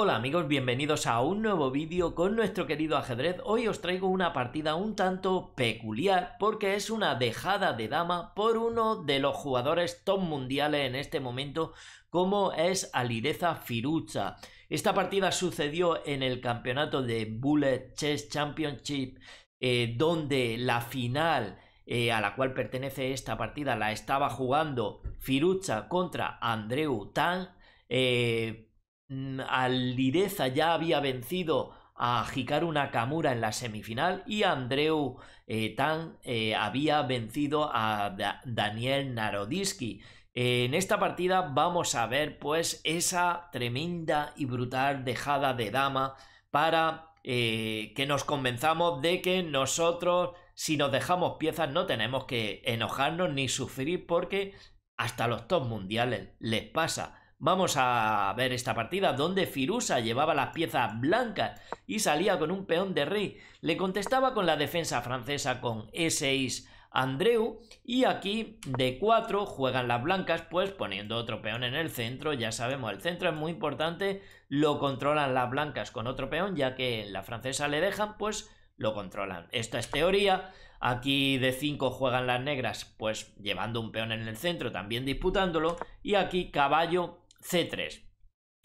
Hola amigos, bienvenidos a un nuevo vídeo con nuestro querido ajedrez. Hoy os traigo una partida un tanto peculiar porque es una dejada de dama por uno de los jugadores top mundiales en este momento como es Alireza Firucha. Esta partida sucedió en el campeonato de Bullet Chess Championship eh, donde la final eh, a la cual pertenece esta partida la estaba jugando Firucha contra Andreu Tang. Eh, Mm, Alireza ya había vencido a Hikaru Nakamura en la semifinal y Andreu eh, Tan eh, había vencido a Daniel Narodisky. En esta partida vamos a ver pues esa tremenda y brutal dejada de dama para eh, que nos convenzamos de que nosotros si nos dejamos piezas no tenemos que enojarnos ni sufrir porque hasta los top mundiales les pasa. Vamos a ver esta partida donde Firusa llevaba las piezas blancas y salía con un peón de rey. Le contestaba con la defensa francesa con E6 Andreu y aquí de 4 juegan las blancas pues poniendo otro peón en el centro, ya sabemos, el centro es muy importante, lo controlan las blancas con otro peón ya que la francesa le dejan pues lo controlan. Esta es teoría, aquí de 5 juegan las negras pues llevando un peón en el centro también disputándolo y aquí caballo C3.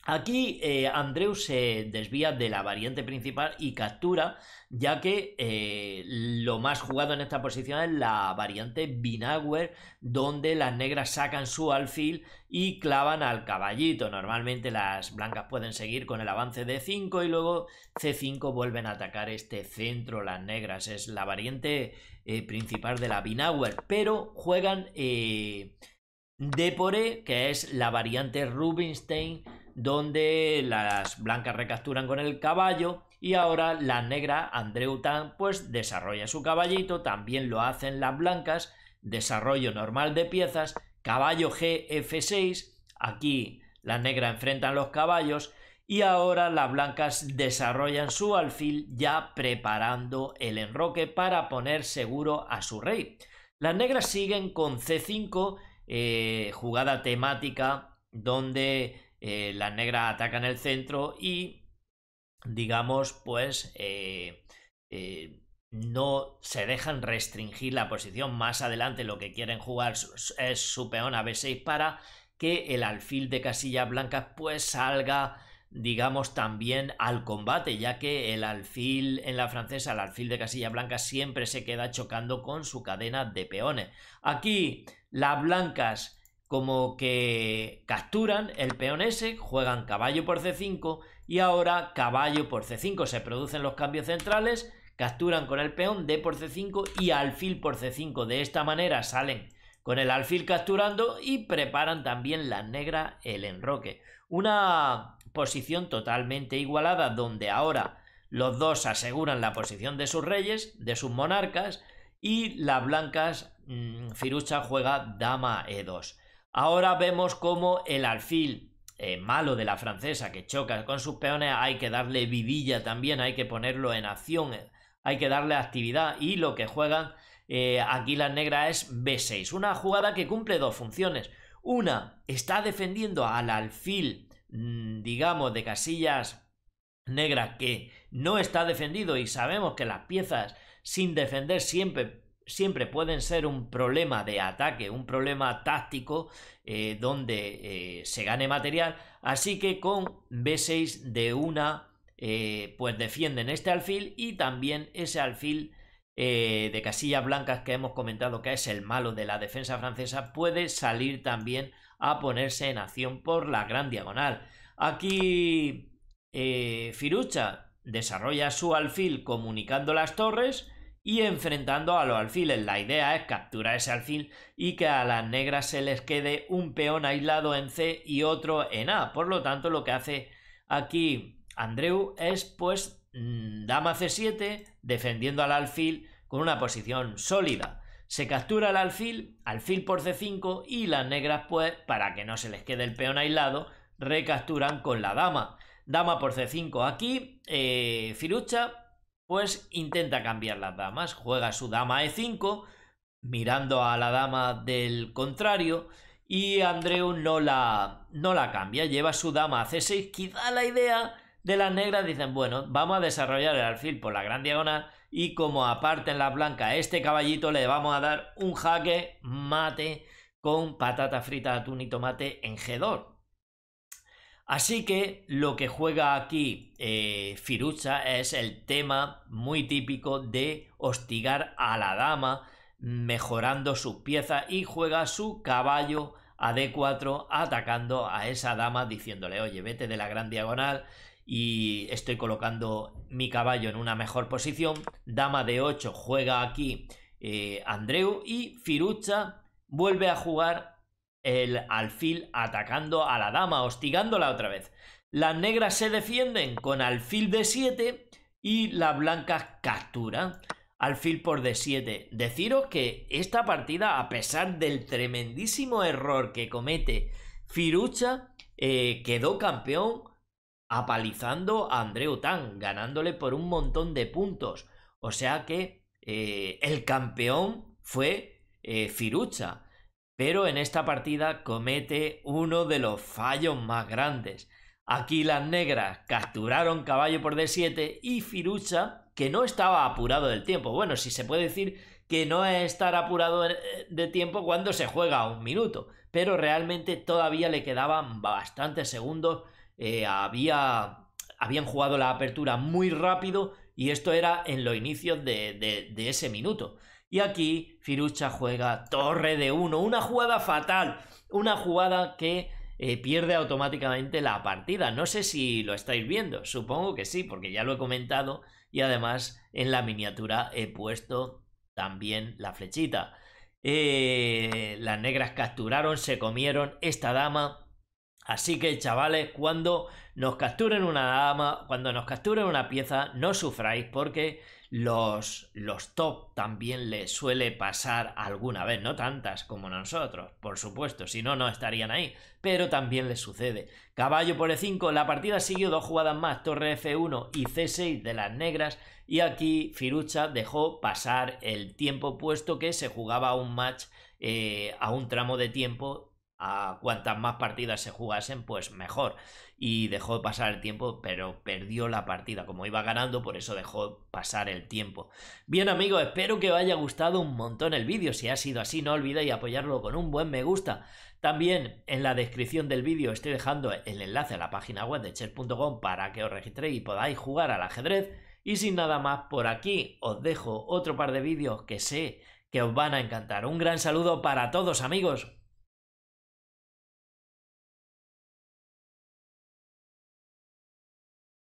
Aquí eh, Andreu se desvía de la variante principal y captura, ya que eh, lo más jugado en esta posición es la variante Binauer, donde las negras sacan su alfil y clavan al caballito. Normalmente las blancas pueden seguir con el avance de 5 y luego C5 vuelven a atacar este centro, las negras. Es la variante eh, principal de la Binauer, pero juegan... Depore, que es la variante Rubinstein, donde las blancas recapturan con el caballo y ahora la negra Andreutan pues desarrolla su caballito, también lo hacen las blancas, desarrollo normal de piezas, caballo GF6, aquí la negra enfrentan los caballos y ahora las blancas desarrollan su alfil ya preparando el enroque para poner seguro a su rey. Las negras siguen con C5 eh, jugada temática donde eh, las negras atacan el centro y, digamos, pues eh, no se dejan restringir la posición. Más adelante lo que quieren jugar es su peón a B6 para que el alfil de casillas blancas pues salga digamos, también al combate, ya que el alfil en la francesa, el alfil de casilla blanca, siempre se queda chocando con su cadena de peones. Aquí las blancas como que capturan el peón ese, juegan caballo por c5 y ahora caballo por c5. Se producen los cambios centrales, capturan con el peón d por c5 y alfil por c5. De esta manera salen con el alfil capturando y preparan también la negra el enroque. Una posición totalmente igualada donde ahora los dos aseguran la posición de sus reyes, de sus monarcas, y las blancas, mm, Firucha juega dama e2. Ahora vemos cómo el alfil eh, malo de la francesa que choca con sus peones, hay que darle vidilla también, hay que ponerlo en acción, hay que darle actividad y lo que juegan eh, aquí las negras es B6, una jugada que cumple dos funciones. Una, está defendiendo al alfil Mm, digamos, de casillas negras que no está defendido y sabemos que las piezas sin defender siempre siempre pueden ser un problema de ataque, un problema táctico eh, donde eh, se gane material. Así que con B6 de una, eh, pues defienden este alfil y también ese alfil de casillas blancas que hemos comentado que es el malo de la defensa francesa puede salir también a ponerse en acción por la gran diagonal. Aquí eh, Firucha desarrolla su alfil comunicando las torres y enfrentando a los alfiles. La idea es capturar ese alfil y que a las negras se les quede un peón aislado en C y otro en A. Por lo tanto, lo que hace aquí Andreu es pues mm, dama C7 defendiendo al alfil con una posición sólida. Se captura el alfil, alfil por c5 y las negras pues, para que no se les quede el peón aislado, recapturan con la dama. Dama por c5 aquí, eh, Firucha pues intenta cambiar las damas, juega su dama e5, mirando a la dama del contrario y Andreu no la, no la cambia, lleva su dama a c6, quizá la idea de las negras dicen, bueno, vamos a desarrollar el alfil por la gran diagonal y como aparte en la blanca este caballito, le vamos a dar un jaque mate con patata frita, atún y tomate en Así que lo que juega aquí eh, Firucha es el tema muy típico de hostigar a la dama, mejorando sus piezas y juega su caballo a D4 atacando a esa dama diciéndole, oye, vete de la gran diagonal y estoy colocando mi caballo en una mejor posición. Dama de 8 juega aquí eh, Andreu y Firucha vuelve a jugar el alfil atacando a la dama, hostigándola otra vez. Las negras se defienden con alfil de 7 y la blancas captura alfil por de 7 Deciros que esta partida, a pesar del tremendísimo error que comete Firucha, eh, quedó campeón apalizando a Andreu Tan, ganándole por un montón de puntos. O sea que eh, el campeón fue eh, Firucha, pero en esta partida comete uno de los fallos más grandes. Aquí las negras capturaron caballo por D7 y Firucha, que no estaba apurado del tiempo, bueno, si se puede decir que no es estar apurado eh, de tiempo cuando se juega un minuto, pero realmente todavía le quedaban bastantes segundos eh, había, habían jugado la apertura muy rápido y esto era en los inicios de, ese minuto. Y aquí Firucha juega torre de uno una jugada fatal, una jugada que eh, pierde automáticamente la partida. No sé si lo estáis viendo, supongo que sí, porque ya lo he comentado y además en la miniatura he puesto también la flechita. Eh, las negras capturaron, se comieron esta dama Así que chavales, cuando nos capturen una dama, cuando nos capturen una pieza, no sufráis porque los, los top también les suele pasar alguna vez, no tantas como nosotros, por supuesto, si no, no estarían ahí, pero también les sucede. Caballo por E5, la partida siguió dos jugadas más, torre F1 y C6 de las negras, y aquí Firucha dejó pasar el tiempo puesto que se jugaba un match eh, a un tramo de tiempo a cuantas más partidas se jugasen, pues mejor. Y dejó pasar el tiempo, pero perdió la partida. Como iba ganando, por eso dejó pasar el tiempo. Bien amigos, espero que os haya gustado un montón el vídeo. Si ha sido así, no olvidéis apoyarlo con un buen me gusta. También en la descripción del vídeo estoy dejando el enlace a la página web de chess.com para que os registréis y podáis jugar al ajedrez. Y sin nada más, por aquí os dejo otro par de vídeos que sé que os van a encantar. Un gran saludo para todos amigos.